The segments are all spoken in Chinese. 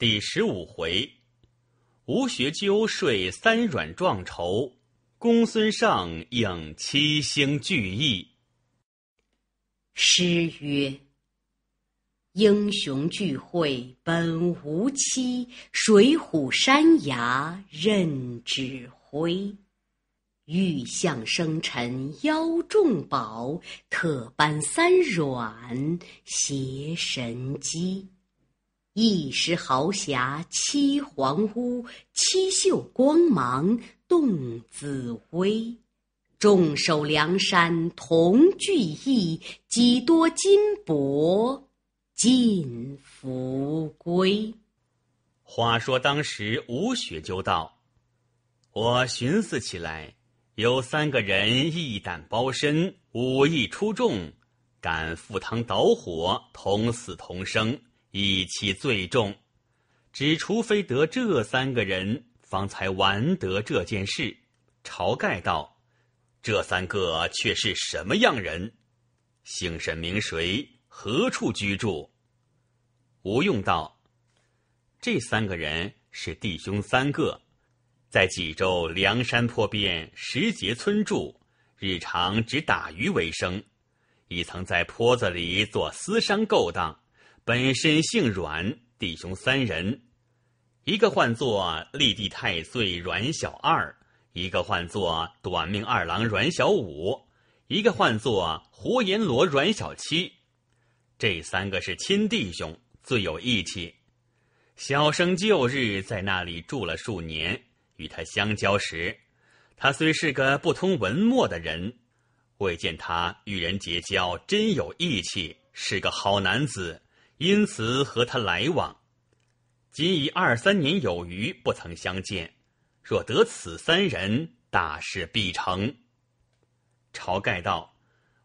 第十五回，吴学究睡三软壮筹，公孙胜影七星聚义。诗曰：“英雄聚会本无期，水虎山崖任指挥。欲向生辰邀众宝，特颁三软携神机。”一时豪侠七黄屋，七秀光芒动紫薇。众守梁山同聚义，几多金帛尽福归。话说当时吴雪就道：“我寻思起来，有三个人一胆包身，武艺出众，敢赴汤蹈火，同死同生。”意气最重，只除非得这三个人，方才完得这件事。晁盖道：“这三个却是什么样人？姓甚名谁？何处居住？”吴用道：“这三个人是弟兄三个，在济州梁山坡边石碣村住，日常只打鱼为生，亦曾在坡子里做私商勾当。”本身姓阮，弟兄三人，一个唤作立地太岁阮小二，一个唤作短命二郎阮小五，一个唤作胡阎罗阮小七。这三个是亲弟兄，最有义气。小生旧日在那里住了数年，与他相交时，他虽是个不通文墨的人，未见他与人结交，真有义气，是个好男子。因此和他来往，今已二三年有余，不曾相见。若得此三人，大事必成。晁盖道：“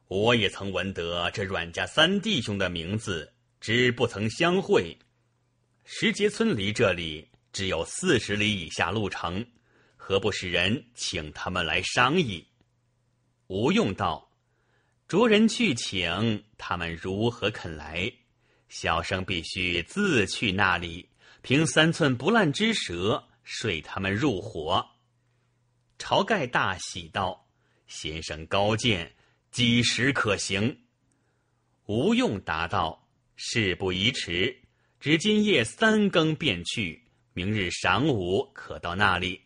我也曾闻得这阮家三弟兄的名字，只不曾相会。石碣村离这里只有四十里以下路程，何不使人请他们来商议？”吴用道：“着人去请他们，如何肯来？”小生必须自去那里，凭三寸不烂之舌，睡他们入伙。晁盖大喜道：“先生高见，几时可行？”吴用答道：“事不宜迟，只今夜三更便去，明日晌午可到那里。”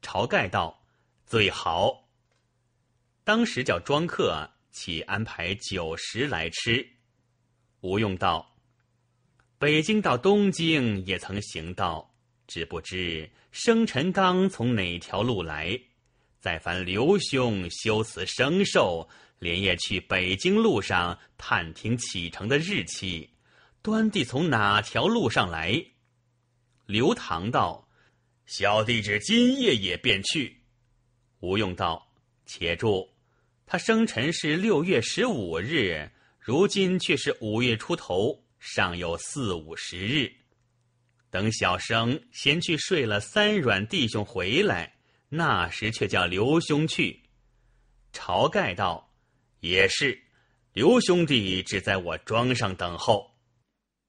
晁盖道：“最好。”当时叫庄客起安排酒食来吃。吴用道：“北京到东京也曾行到，只不知生辰纲从哪条路来。再烦刘兄修此生寿，连夜去北京路上探听启程的日期，端地从哪条路上来。”刘唐道：“小弟只今夜也便去。”吴用道：“且住，他生辰是六月十五日。”如今却是五月出头，尚有四五十日，等小生先去睡了三阮弟兄回来，那时却叫刘兄去。晁盖道：“也是，刘兄弟只在我庄上等候。”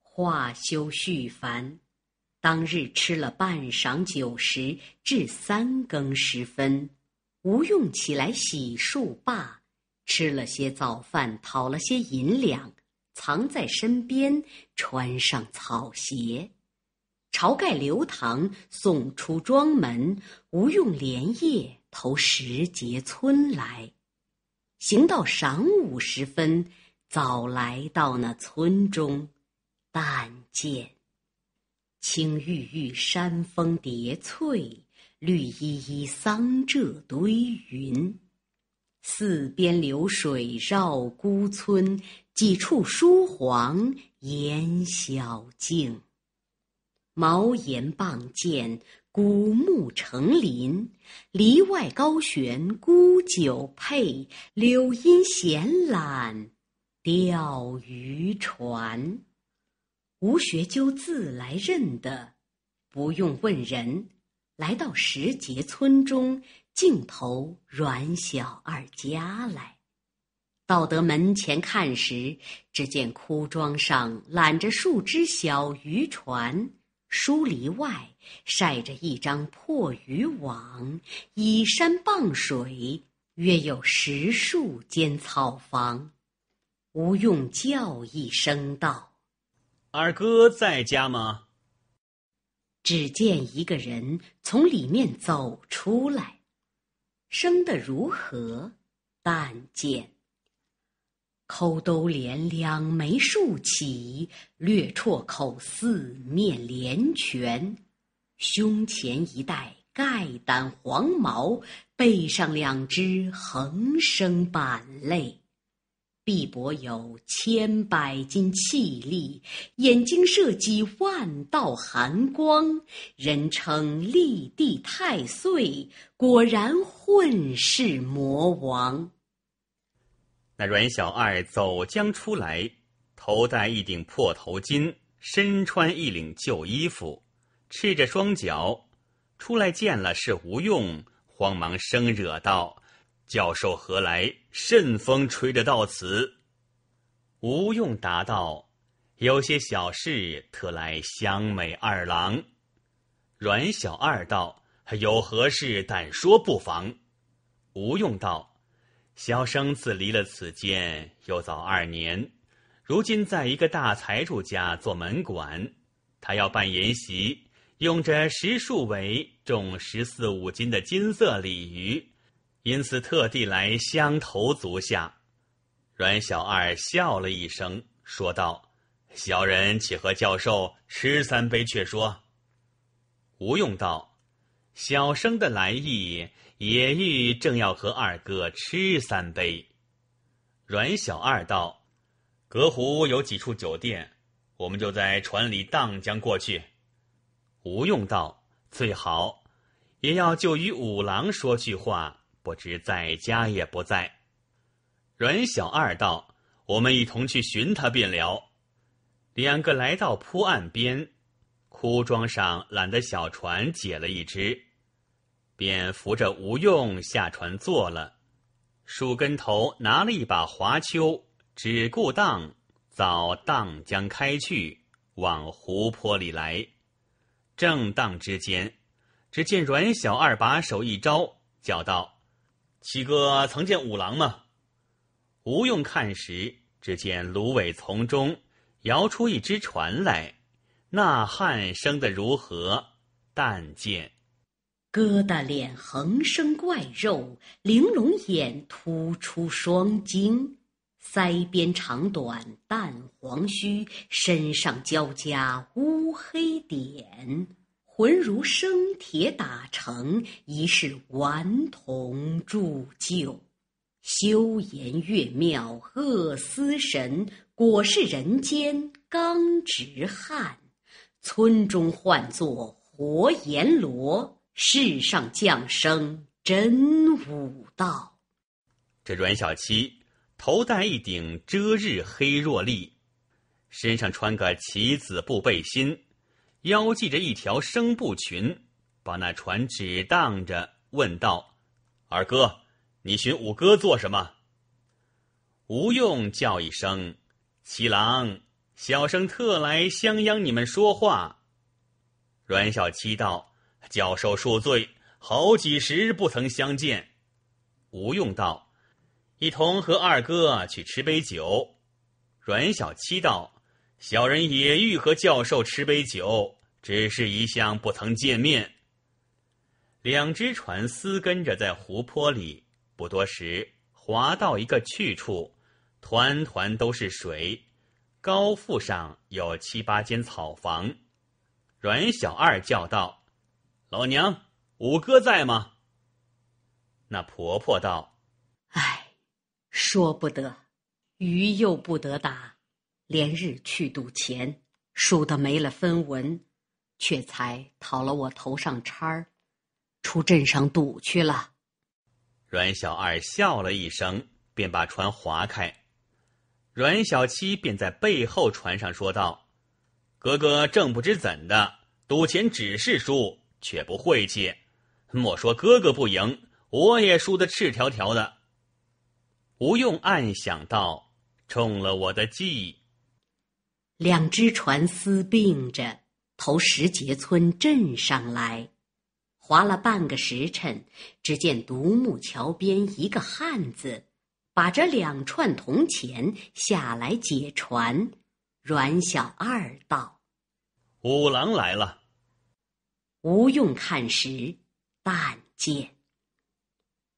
话休絮烦，当日吃了半晌酒食，至三更时分，吴用起来洗漱罢。吃了些早饭，讨了些银两，藏在身边，穿上草鞋，晁盖、刘唐送出庄门，吴用连夜投石碣村来。行到晌午时分，早来到那村中，但见青郁郁山峰叠翠，绿依依桑柘堆云。四边流水绕孤村，几处疏篁掩小径。茅檐傍涧，古木成林。篱外高悬沽酒配，柳阴闲懒，钓鱼船。吴学究自来认的，不用问人。来到石碣村中尽头阮小二家来，到得门前看时，只见枯桩上揽着数只小渔船，疏篱外晒着一张破渔网，依山傍水，约有十数间草房。吴用叫一声道：“二哥在家吗？”只见一个人从里面走出来，生得如何？但见。抠兜脸，两眉竖起，略绰口，四面连拳，胸前一带盖胆黄毛，背上两只横生板肋。臂膊有千百斤气力，眼睛射击万道寒光，人称立地太岁，果然混世魔王。那阮小二走将出来，头戴一顶破头巾，身穿一领旧衣服，赤着双脚出来见了是吴用，慌忙生惹道。教授何来？甚风吹得到此？吴用答道：“有些小事，特来相美二郎。”阮小二道：“有何事，但说不妨。”吴用道：“小生自离了此间，又早二年，如今在一个大财主家做门管。他要办筵席，用着十数尾重十四五斤的金色鲤鱼。”因此特地来相投足下，阮小二笑了一声，说道：“小人且和教授吃三杯。”却说，吴用道：“小生的来意也欲正要和二哥吃三杯。”阮小二道：“隔湖有几处酒店，我们就在船里荡江过去。”吴用道：“最好，也要就与五郎说句话。”不知在家也不在，阮小二道：“我们一同去寻他便了。”两个来到铺岸边，枯桩上揽得小船解了一只，便扶着吴用下船坐了，树根头拿了一把华秋，只顾荡，早荡将开去，往湖泊里来。正荡之间，只见阮小二把手一招，叫道：七哥曾见五郎吗？吴用看时，只见芦苇丛中摇出一只船来，那汉生的如何？但见，疙瘩脸横生怪肉，玲珑眼突出双睛，腮边长短淡黄须，身上交加乌黑点。浑如生铁打成，疑是顽童铸就。修言越妙，恶思神果是人间刚直汉。村中唤作活阎罗，世上降生真武道。这阮小七头戴一顶遮日黑若笠，身上穿个棋子布背心。腰系着一条生布裙，把那船只荡着，问道：“二哥，你寻五哥做什么？”吴用叫一声：“七郎，小生特来相央你们说话。”阮小七道：“教授恕罪，好几时不曾相见。”吴用道：“一同和二哥去吃杯酒。”阮小七道。小人也欲和教授吃杯酒，只是一向不曾见面。两只船私跟着在湖泊里，不多时划到一个去处，团团都是水，高腹上有七八间草房。阮小二叫道：“老娘，五哥在吗？”那婆婆道：“哎，说不得，鱼又不得打。”连日去赌钱，输的没了分文，却才讨了我头上叉儿，出镇上赌去了。阮小二笑了一声，便把船划开。阮小七便在背后船上说道：“哥哥正不知怎的，赌钱只是输，却不晦气。莫说哥哥不赢，我也输的赤条条的。”吴用暗想道：“中了我的计。”两只船私并着，投石碣村镇上来，划了半个时辰，只见独木桥边一个汉子，把这两串铜钱下来解船。阮小二道：“五郎来了。”吴用看时，但见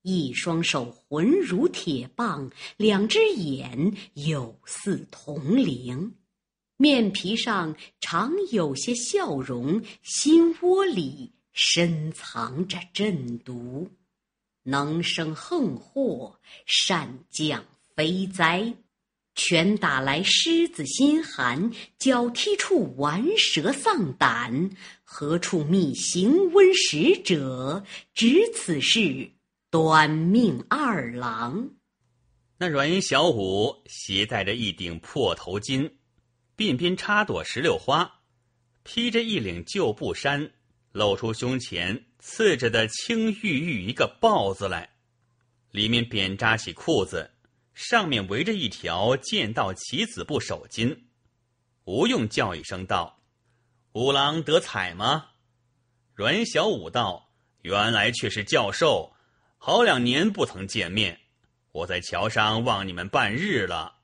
一双手浑如铁棒，两只眼有似铜铃。面皮上常有些笑容，心窝里深藏着鸩毒，能生横祸，善降飞灾。拳打来狮子心寒，脚踢处顽蛇丧胆。何处觅行瘟使者？只此是短命二郎。那阮小五携带着一顶破头巾。鬓边插朵石榴花，披着一领旧布衫，露出胸前刺着的青玉玉一个豹子来，里面扁扎起裤子，上面围着一条剑道棋子布手巾。吴用叫一声道：“五郎得彩吗？”阮小五道：“原来却是教授，好两年不曾见面，我在桥上望你们半日了。”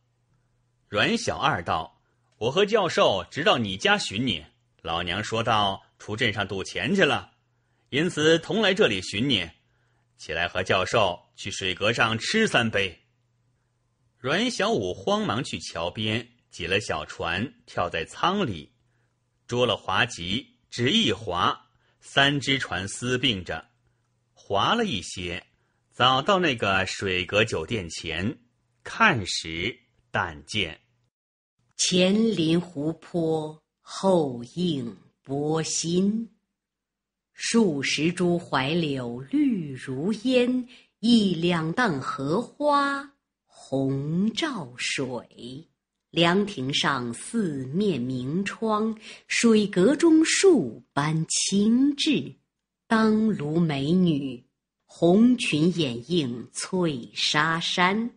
阮小二道。我和教授直到你家寻你，老娘说到出镇上赌钱去了，因此同来这里寻你。起来和教授去水阁上吃三杯。阮小五慌忙去桥边挤了小船，跳在舱里，捉了滑稽，只一划，三只船撕并着，划了一些，早到那个水阁酒店前，看时但见。前临湖泊，后映波心，数十株槐柳绿如烟，一两荡荷花红照水。凉亭上四面明窗，水阁中数般清致。当卢美女，红裙掩映翠纱衫。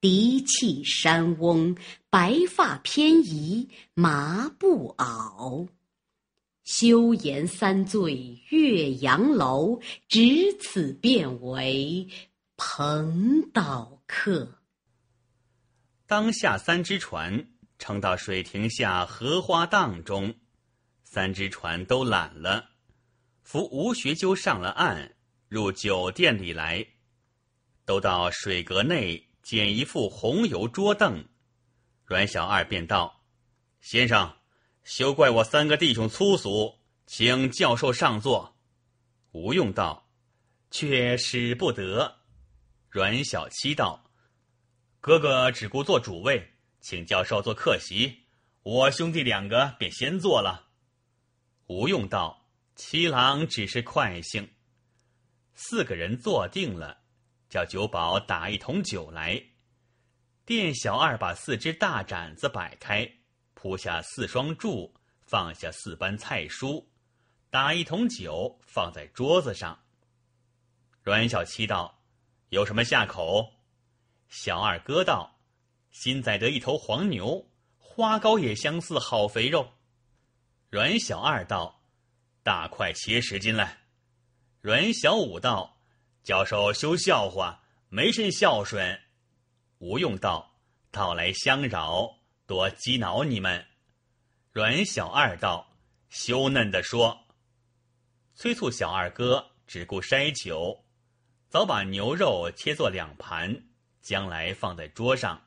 笛气山翁，白发偏移麻布袄；休言三醉岳阳楼，只此便为蓬岛客。当下三只船撑到水亭下荷花荡中，三只船都懒了，扶吴学究上了岸，入酒店里来，都到水阁内。捡一副红油桌凳，阮小二便道：“先生，休怪我三个弟兄粗俗，请教授上座。”吴用道：“却使不得。”阮小七道：“哥哥只顾做主位，请教授做客席，我兄弟两个便先坐了。”吴用道：“七郎只是快性。”四个人坐定了。叫酒保打一桶酒来，店小二把四只大盏子摆开，铺下四双箸，放下四般菜蔬，打一桶酒放在桌子上。阮小七道：“有什么下口？”小二哥道：“新宰得一头黄牛，花糕也相似，好肥肉。”阮小二道：“大块切十斤来。”阮小五道。教授休笑话，没甚孝顺。吴用道：“到来相扰，多激恼你们。”阮小二道：“羞嫩的说。”催促小二哥只顾筛酒，早把牛肉切做两盘，将来放在桌上。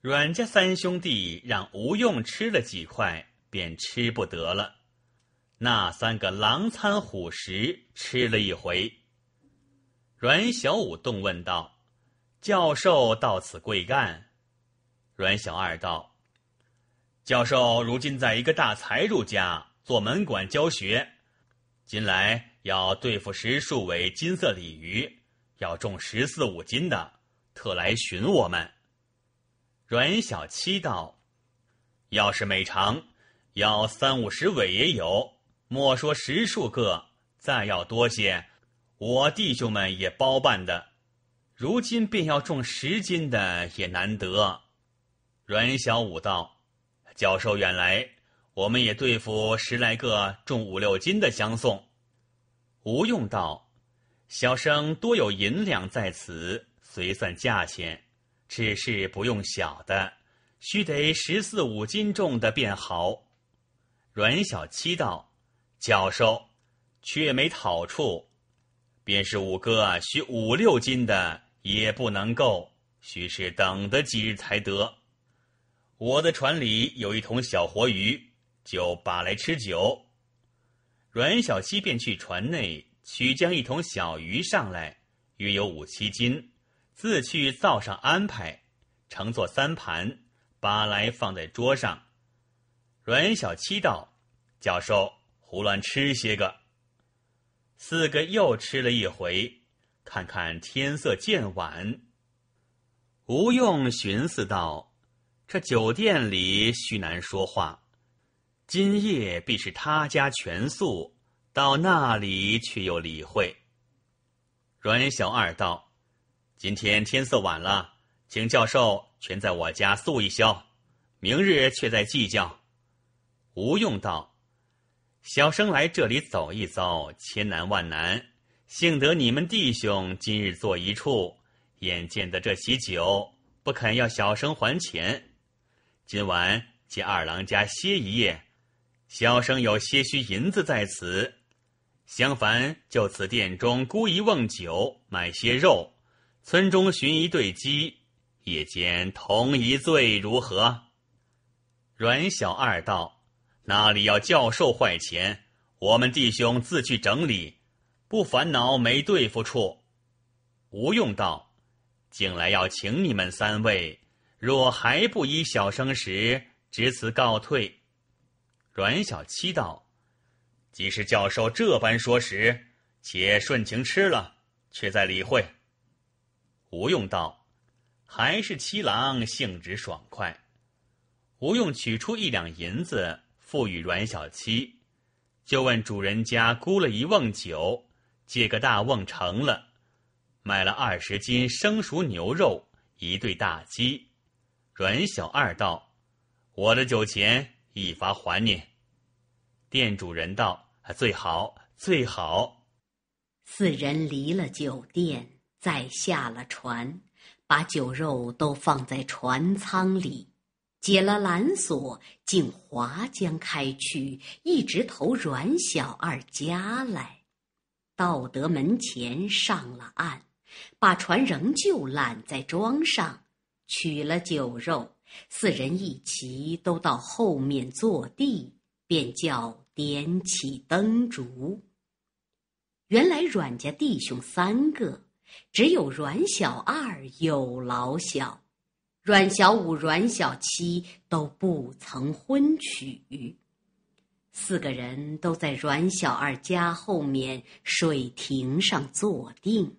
阮家三兄弟让吴用吃了几块，便吃不得了。那三个狼餐虎食，吃了一回。阮小五动问道：“教授到此贵干？”阮小二道：“教授如今在一个大财主家做门管教学，近来要对付十数尾金色鲤鱼，要重十四五斤的，特来寻我们。”阮小七道：“要是每长，要三五十尾也有；莫说十数个，再要多些。”我弟兄们也包办的，如今便要重十斤的也难得。阮小五道：“教授远来，我们也对付十来个重五六斤的相送。”吴用道：“小生多有银两在此，随算价钱，只是不用小的，须得十四五斤重的便好。”阮小七道：“教授，却没讨处。”便是五哥啊，需五六斤的也不能够，须是等得几日才得。我的船里有一桶小活鱼，就把来吃酒。阮小七便去船内取将一桶小鱼上来，约有五七斤，自去灶上安排，乘坐三盘，把来放在桌上。阮小七道：“教授，胡乱吃些个。”四个又吃了一回，看看天色渐晚。吴用寻思道：“这酒店里须难说话，今夜必是他家全宿，到那里却又理会。”阮小二道：“今天天色晚了，请教授全在我家宿一宵，明日却再计较。”吴用道。小生来这里走一遭，千难万难，幸得你们弟兄今日坐一处，眼见得这喜酒不肯要小生还钱，今晚借二郎家歇一夜，小生有些许银子在此，相烦就此店中沽一瓮酒，买些肉，村中寻一对鸡，夜间同一醉如何？阮小二道。那里要教授坏钱，我们弟兄自去整理，不烦恼没对付处。吴用道：“近来要请你们三位，若还不依小生时，只此告退。”阮小七道：“既是教授这般说时，且顺情吃了，却再理会。”吴用道：“还是七郎性直爽快。”吴用取出一两银子。不与阮小七，就问主人家沽了一瓮酒，借个大瓮盛了，买了二十斤生熟牛肉，一对大鸡。阮小二道：“我的酒钱一发还你。”店主人道：“最好最好。”四人离了酒店，再下了船，把酒肉都放在船舱里。解了缆索，进华江开去，一直投阮小二家来。到得门前，上了岸，把船仍旧揽在庄上，取了酒肉，四人一齐都到后面坐地，便叫点起灯烛。原来阮家弟兄三个，只有阮小二有老小。阮小五、阮小七都不曾婚娶，四个人都在阮小二家后面水亭上坐定。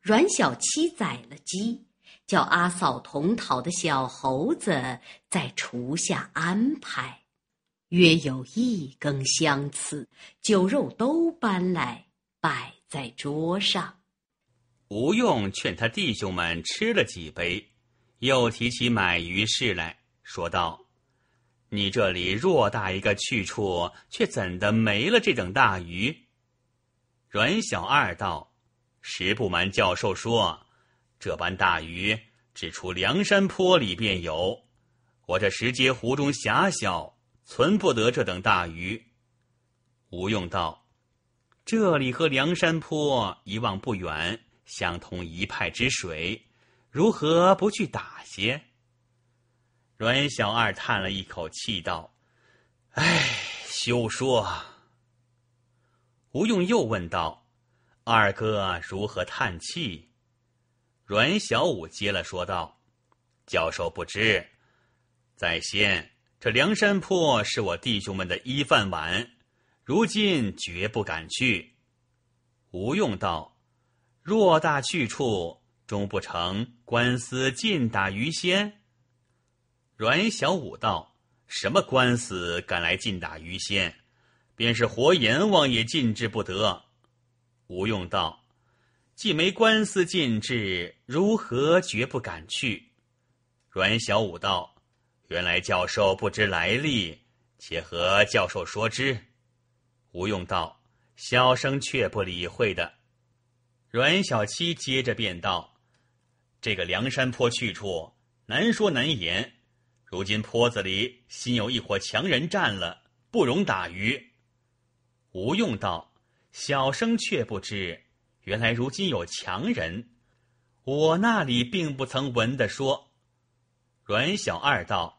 阮小七宰了鸡，叫阿嫂同讨的小猴子在厨下安排，约有一更相次，酒肉都搬来摆在桌上。吴用劝他弟兄们吃了几杯。又提起买鱼事来说道：“你这里偌大一个去处，却怎的没了这等大鱼？”阮小二道：“实不瞒教授说，这般大鱼只出梁山坡里便有。我这石阶湖中狭小，存不得这等大鱼。”吴用道：“这里和梁山坡一望不远，相通一派之水。”如何不去打些？阮小二叹了一口气道：“唉，休说。”吴用又问道：“二哥如何叹气？”阮小五接了说道：“教授不知，在先这梁山坡是我弟兄们的衣饭碗，如今绝不敢去。”吴用道：“偌大去处。”终不成官司尽打鱼仙。阮小五道：“什么官司敢来尽打鱼仙？便是活阎王也禁之不得。”吴用道：“既没官司禁制，如何绝不敢去？”阮小五道：“原来教授不知来历，且和教授说之。”吴用道：“小生却不理会的。”阮小七接着便道。这个梁山坡去处难说难言，如今坡子里新有一伙强人占了，不容打鱼。吴用道：“小生却不知，原来如今有强人，我那里并不曾闻的说。”阮小二道：“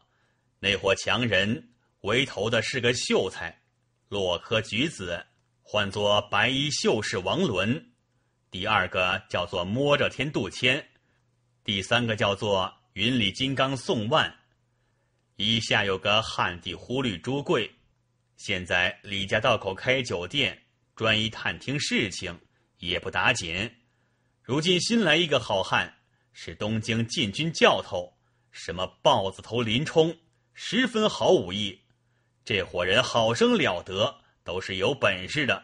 那伙强人为头的是个秀才，落颗举子，唤作白衣秀士王伦；第二个叫做摸着天杜迁。”第三个叫做云里金刚宋万，以下有个汉地忽律朱贵，现在李家道口开酒店，专一探听事情，也不打紧。如今新来一个好汉，是东京禁军教头，什么豹子头林冲，十分好武艺。这伙人好生了得，都是有本事的。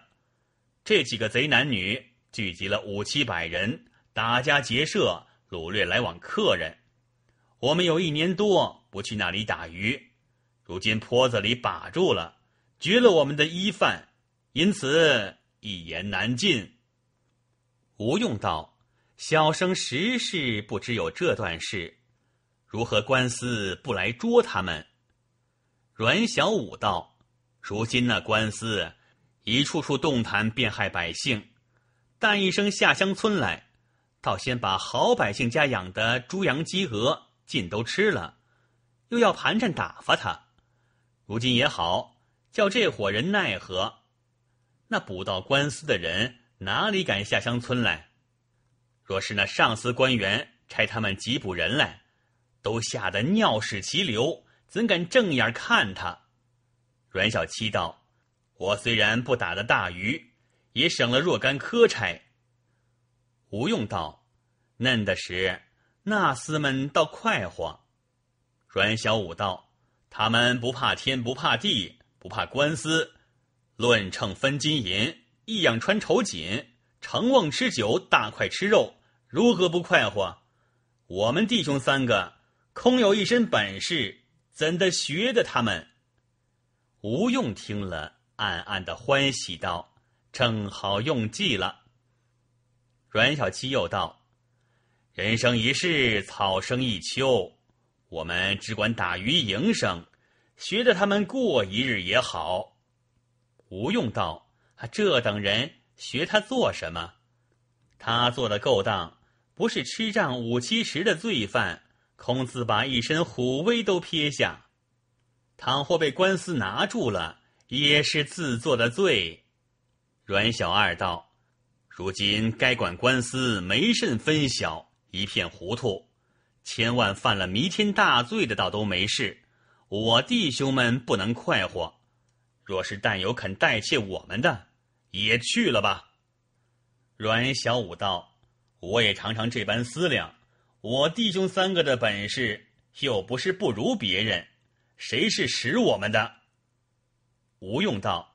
这几个贼男女聚集了五七百人，打家劫舍。掳掠来往客人，我们有一年多不去那里打鱼，如今坡子里把住了，绝了我们的衣饭，因此一言难尽。吴用道：“小生实事不知有这段事，如何官司不来捉他们？”阮小五道：“如今那官司一处处动弹，便害百姓，但一声下乡村来。”倒先把好百姓家养的猪、羊、鸡、鹅尽都吃了，又要盘缠打发他。如今也好叫这伙人奈何。那捕到官司的人哪里敢下乡村来？若是那上司官员差他们缉捕人来，都吓得尿屎齐流，怎敢正眼看他？阮小七道：“我虽然不打的大鱼，也省了若干磕差。”吴用道：“嫩的时，那厮们倒快活。”阮小五道：“他们不怕天，不怕地，不怕官司，论秤分金银，一样穿绸锦，成瓮吃酒，大块吃肉，如何不快活？我们弟兄三个，空有一身本事，怎的学的他们？”吴用听了，暗暗的欢喜道：“正好用计了。”阮小七又道：“人生一世，草生一秋，我们只管打鱼营生，学着他们过一日也好。”吴用道：“这等人学他做什么？他做的勾当，不是吃仗五七十的罪犯。孔子把一身虎威都撇下，倘或被官司拿住了，也是自作的罪。”阮小二道。如今该管官司没甚分晓，一片糊涂。千万犯了弥天大罪的倒都没事，我弟兄们不能快活。若是但有肯代妾我们的，也去了吧。阮小五道：“我也常常这般思量，我弟兄三个的本事又不是不如别人，谁是使我们的？”吴用道：“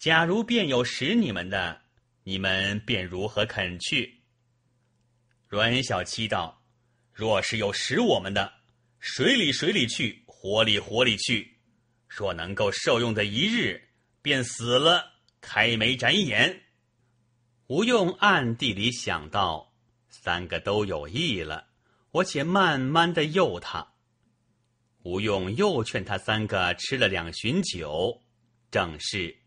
假如便有使你们的。”你们便如何肯去？阮小七道：“若是有使我们的，水里水里去，火里火里去，若能够受用的一日，便死了，开眉展眼。”吴用暗地里想到，三个都有意了，我且慢慢的诱他。吴用又劝他三个吃了两巡酒，正是。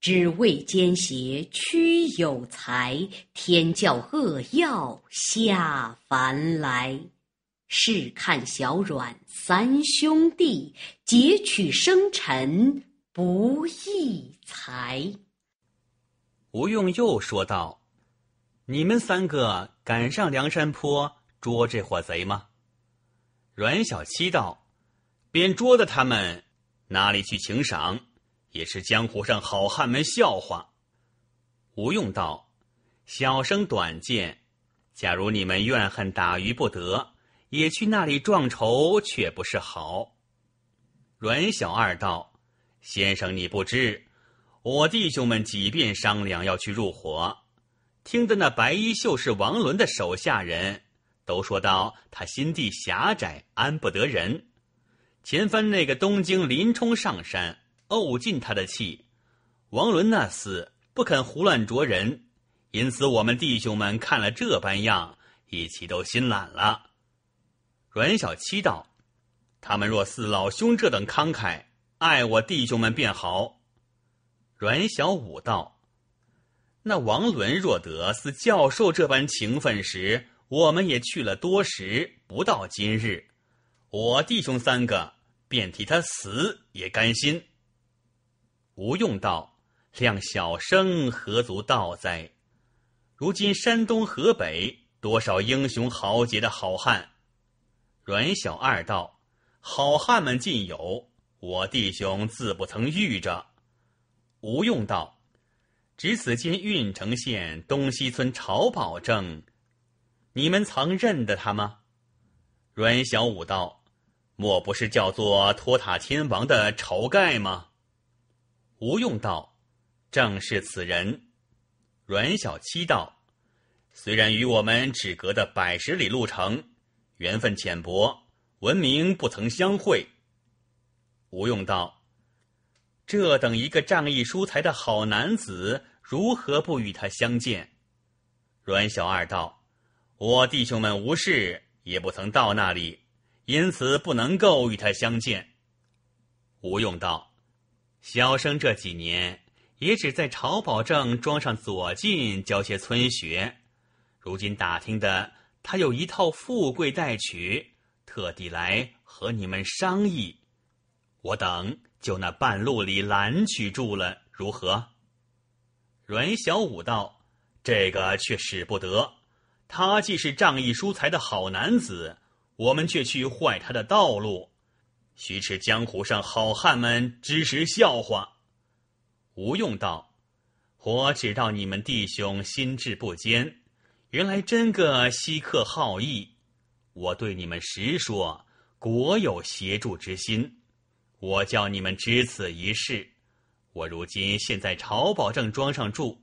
只为奸邪屈有才，天教恶药下凡来。试看小阮三兄弟劫取生辰不义才。吴用又说道：“你们三个敢上梁山坡捉这伙贼吗？”阮小七道：“便捉的他们，哪里去请赏？”也是江湖上好汉们笑话。吴用道：“小生短见，假如你们怨恨打鱼不得，也去那里撞仇，却不是好。”阮小二道：“先生你不知，我弟兄们几遍商量要去入伙，听得那白衣秀士王伦的手下人都说道他心地狭窄，安不得人。前番那个东京林冲上山。”怄尽他的气，王伦那厮不肯胡乱着人，因此我们弟兄们看了这般样，一起都心懒了。阮小七道：“他们若似老兄这等慷慨爱我弟兄们，便好。”阮小五道：“那王伦若得似教授这般情分时，我们也去了多时，不到今日，我弟兄三个便替他死也甘心。”吴用道：“量小生何足道哉！如今山东河北多少英雄豪杰的好汉。”阮小二道：“好汉们尽有，我弟兄自不曾遇着。”吴用道：“只此间郓城县东西村朝保正，你们曾认得他吗？”阮小五道：“莫不是叫做托塔天王的晁盖吗？”吴用道：“正是此人。”阮小七道：“虽然与我们只隔的百十里路程，缘分浅薄，闻名不曾相会。”吴用道：“这等一个仗义疏财的好男子，如何不与他相见？”阮小二道：“我弟兄们无事，也不曾到那里，因此不能够与他相见。”吴用道：“”小生这几年也只在朝宝镇庄上左近教些村学，如今打听的他有一套富贵待取，特地来和你们商议。我等就那半路里拦取住了，如何？阮小五道：“这个却使不得。他既是仗义疏财的好男子，我们却去坏他的道路。”须吃江湖上好汉们之时笑话。吴用道：“我只道你们弟兄心志不坚，原来真个稀客好义。我对你们实说，果有协助之心。我叫你们知此一事。我如今现在朝保正庄上住，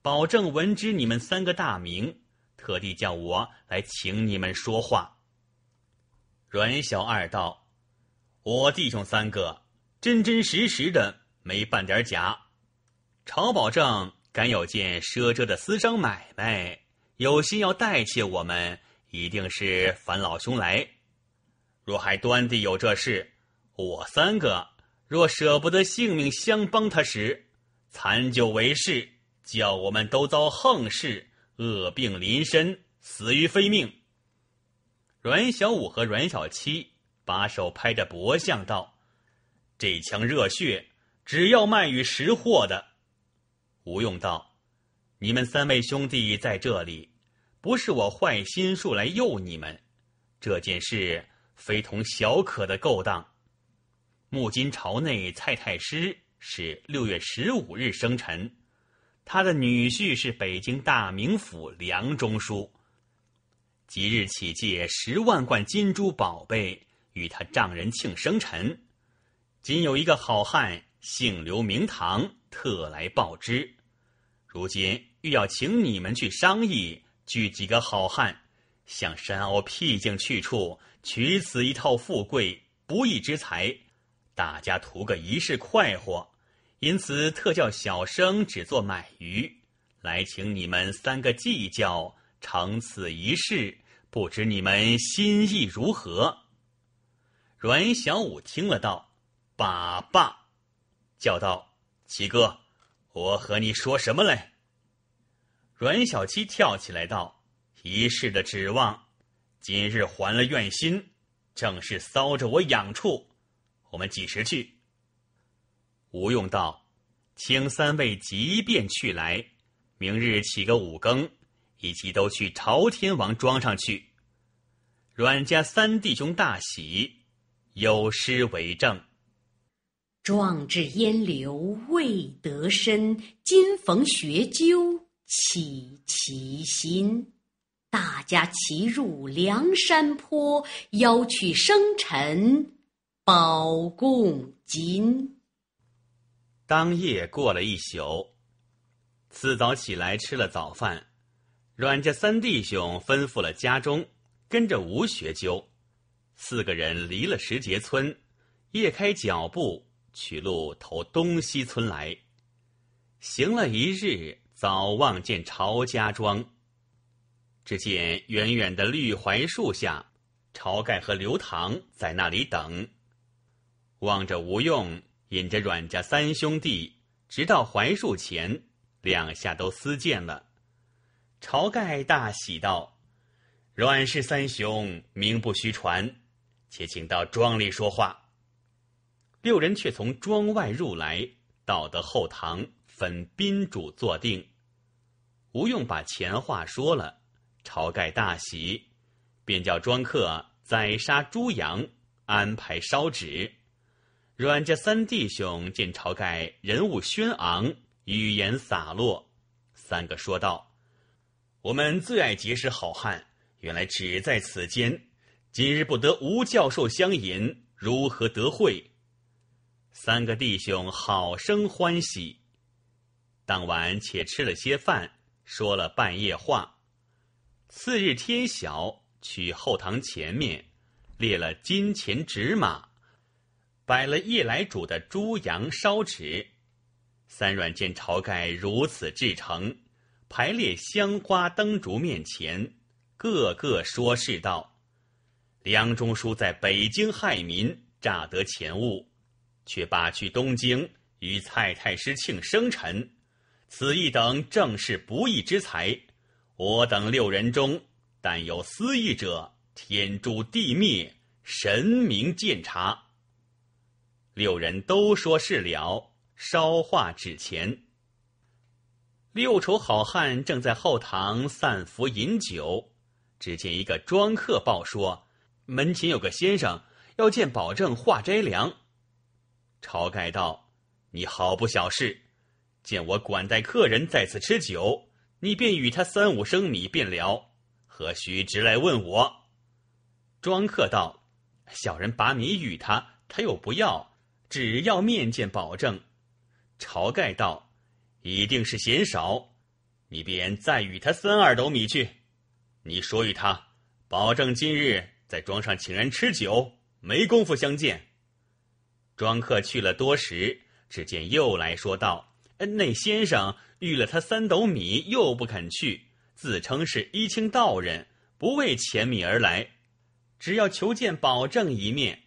保证闻知你们三个大名，特地叫我来请你们说话。”阮小二道。我弟兄三个真真实实的没半点假，晁保正敢有件赊遮的私商买卖，有心要代切我们，一定是樊老兄来。若还端地有这事，我三个若舍不得性命相帮他时，残酒为事，叫我们都遭横事，恶病临身，死于非命。阮小五和阮小七。把手拍着脖项道：“这腔热血，只要卖与识货的。”吴用道：“你们三位兄弟在这里，不是我坏心术来诱你们。这件事非同小可的勾当。木金朝内蔡太师是六月十五日生辰，他的女婿是北京大名府梁中书。即日起借十万贯金珠宝贝。”与他丈人庆生辰，今有一个好汉姓刘名唐，特来报之。如今欲要请你们去商议，聚几个好汉，向山坳僻静去处取此一套富贵不义之财，大家图个一世快活。因此特叫小生只做买鱼，来请你们三个计较成此一事，不知你们心意如何？阮小五听了，道：“把爸，叫道：‘七哥，我和你说什么嘞？”阮小七跳起来道：“一世的指望，今日还了怨心，正是搔着我痒处。我们几时去？”吴用道：“请三位即便去来，明日起个五更，一起都去朝天王庄上去。”阮家三弟兄大喜。有诗为证：“壮志烟流未得身，今逢学究起其心。大家齐入梁山坡，邀取生辰保共金。”当夜过了一宿，次早起来吃了早饭，阮家三弟兄吩咐了家中，跟着吴学究。四个人离了石碣村，夜开脚步，取路投东西村来。行了一日，早望见晁家庄。只见远远的绿槐树下，晁盖和刘唐在那里等。望着吴用引着阮家三兄弟，直到槐树前，两下都厮见了。晁盖大喜道：“阮氏三雄名不虚传。”且请到庄里说话。六人却从庄外入来，到得后堂，分宾主坐定。吴用把前话说了，晁盖大喜，便叫庄客宰杀猪羊，安排烧纸。阮家三弟兄见晁盖人物轩昂，语言洒落，三个说道：“我们最爱结识好汉，原来只在此间。”今日不得吴教授相引，如何得会？三个弟兄好生欢喜。当晚且吃了些饭，说了半夜话。次日天晓，去后堂前面，列了金钱纸马，摆了夜来煮的猪羊烧纸。三阮见晁盖如此至诚，排列香花灯烛面前，个个说是道。梁中书在北京害民，诈得钱物，却把去东京与蔡太师庆生辰，此一等正是不义之财。我等六人中，但有私意者，天诛地灭，神明鉴察。六人都说是了，烧化纸钱。六丑好汉正在后堂散服饮酒，只见一个庄客报说。门前有个先生，要见保证化斋粮。晁盖道：“你好不小事，见我管待客人在此吃酒，你便与他三五升米便了，何须直来问我？”庄客道：“小人把米与他，他又不要，只要面见保证。”晁盖道：“一定是嫌少，你便再与他三二斗米去。你说与他，保证今日。”在庄上请人吃酒，没工夫相见。庄客去了多时，只见又来说道：“那先生遇了他三斗米，又不肯去，自称是一清道人，不为钱米而来，只要求见保证一面。”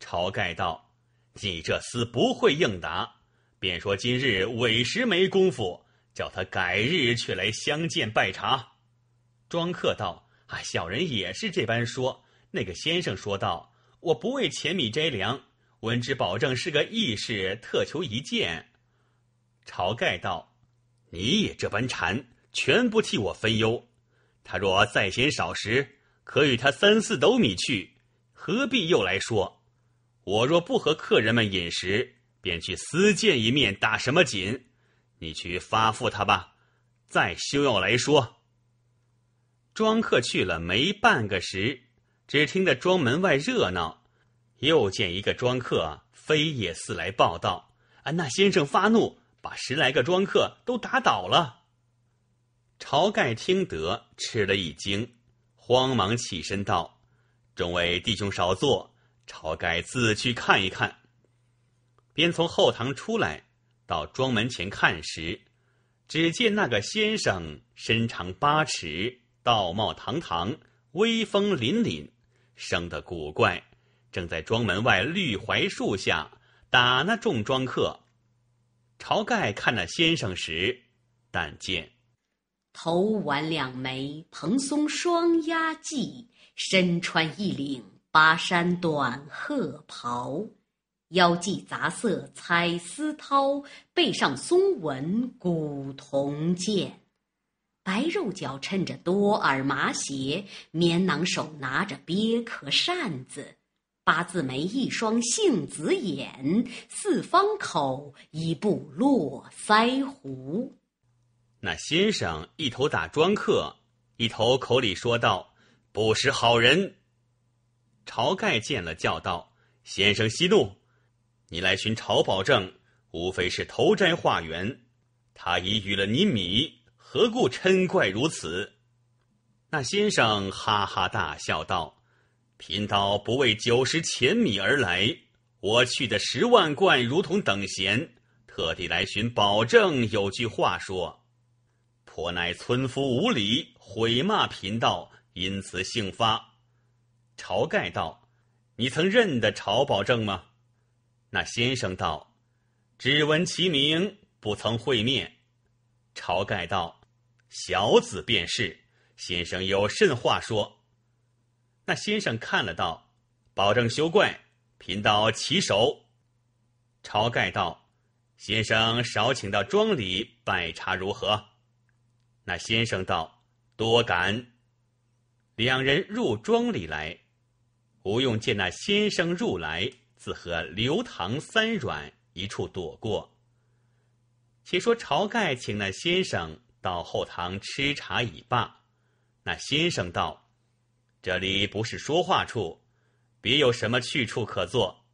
晁盖道：“你这厮不会应答，便说今日委实没工夫，叫他改日去来相见拜茶。”庄客道。小人也是这般说。那个先生说道：“我不为钱米摘粮，闻之保证是个义士，特求一见。”晁盖道：“你也这般馋，全不替我分忧。他若再嫌少时，可与他三四斗米去，何必又来说？我若不和客人们饮食，便去私见一面，打什么紧？你去发付他吧，再休要来说。”庄客去了没半个时，只听得庄门外热闹，又见一个庄客飞也似来报道：“啊，那先生发怒，把十来个庄客都打倒了。”晁盖听得吃了一惊，慌忙起身道：“众位弟兄少坐，晁盖自去看一看。”便从后堂出来，到庄门前看时，只见那个先生身长八尺。道貌堂堂，威风凛凛，生得古怪，正在庄门外绿槐树下打那众庄客。晁盖看那先生时，但见头挽两眉蓬松双压髻，身穿一领巴山短褐袍，腰系杂色彩丝绦，背上松纹古铜剑。白肉脚，衬着多耳麻鞋，棉囊手拿着鳖壳扇子，八字眉，一双杏子眼，四方口，一部络腮胡。那先生一头打庄客，一头口里说道：“不识好人。”晁盖见了，叫道：“先生息怒，你来寻晁保正，无非是头斋化缘，他已与了你米。”何故嗔怪如此？那先生哈哈大笑道：“贫道不为九十钱米而来，我去的十万贯如同等闲，特地来寻保证。有句话说，婆乃村夫无礼毁骂贫道，因此兴发。”晁盖道：“你曾认得晁保正吗？”那先生道：“只闻其名，不曾会面。”晁盖道。小子便是，先生有甚话说？那先生看了道：“保证休怪，贫道起手。”晁盖道：“先生少请到庄里拜茶如何？”那先生道：“多感。”两人入庄里来，吴用见那先生入来，自和刘唐三软一处躲过。且说晁盖请那先生。到后堂吃茶已罢，那先生道：“这里不是说话处，别有什么去处可坐。”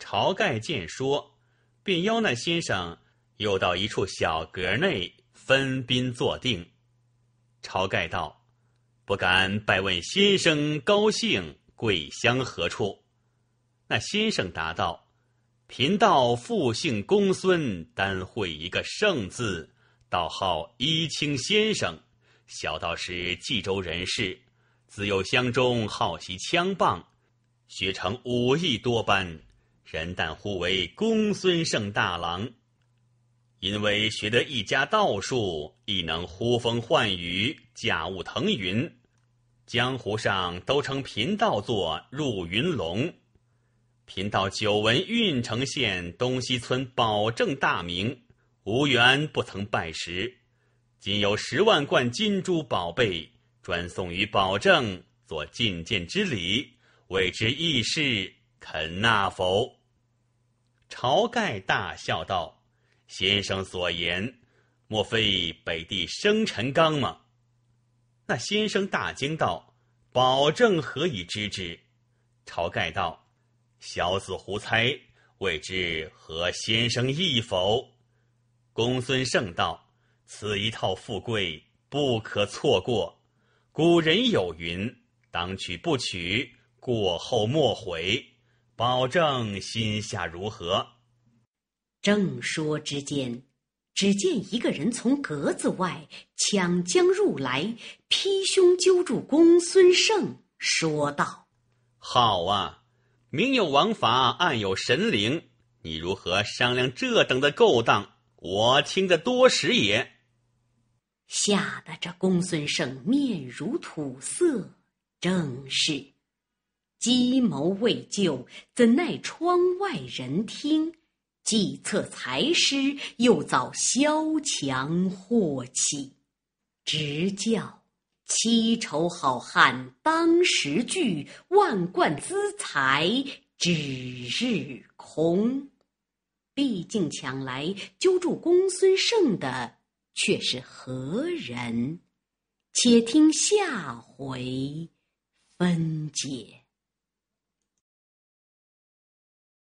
晁盖见说，便邀那先生又到一处小阁内分宾坐定。晁盖道：“不敢拜问先生高兴贵乡何处？”那先生答道：“贫道复姓公孙，单会一个圣字。”道号一清先生，小道士冀州人士，自幼乡中好习枪棒，学成武艺多般，人但呼为公孙胜大郎。因为学得一家道术，亦能呼风唤雨、驾雾腾云，江湖上都称贫道做入云龙。贫道久闻郓城县东西村保证大名。无缘不曾拜识，今有十万贯金珠宝贝，专送于保证做觐见之礼，未知义士肯纳否？晁盖大笑道：“先生所言，莫非北地生辰纲吗？”那先生大惊道：“保证何以知之？”晁盖道：“小子胡猜，未知和先生意否？”公孙胜道：“此一套富贵不可错过。古人有云：‘当取不取，过后莫悔。’保证心下如何？”正说之间，只见一个人从格子外抢将入来，劈胸揪住公孙胜，说道：“好啊！明有王法，暗有神灵，你如何商量这等的勾当？”我听得多时也，吓得这公孙胜面如土色。正是，计谋未就，怎奈窗外人听，计策才师，又遭萧墙祸起，直叫七愁好汉当时聚，万贯资财只日空。毕竟抢来揪住公孙胜的却是何人？且听下回分解。